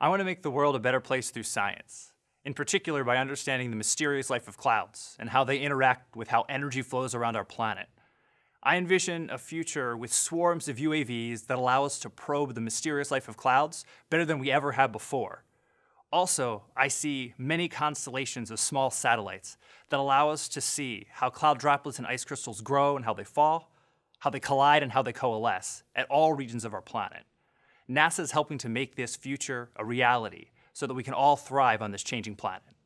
I want to make the world a better place through science, in particular by understanding the mysterious life of clouds and how they interact with how energy flows around our planet. I envision a future with swarms of UAVs that allow us to probe the mysterious life of clouds better than we ever have before. Also, I see many constellations of small satellites that allow us to see how cloud droplets and ice crystals grow and how they fall, how they collide and how they coalesce at all regions of our planet. NASA is helping to make this future a reality so that we can all thrive on this changing planet.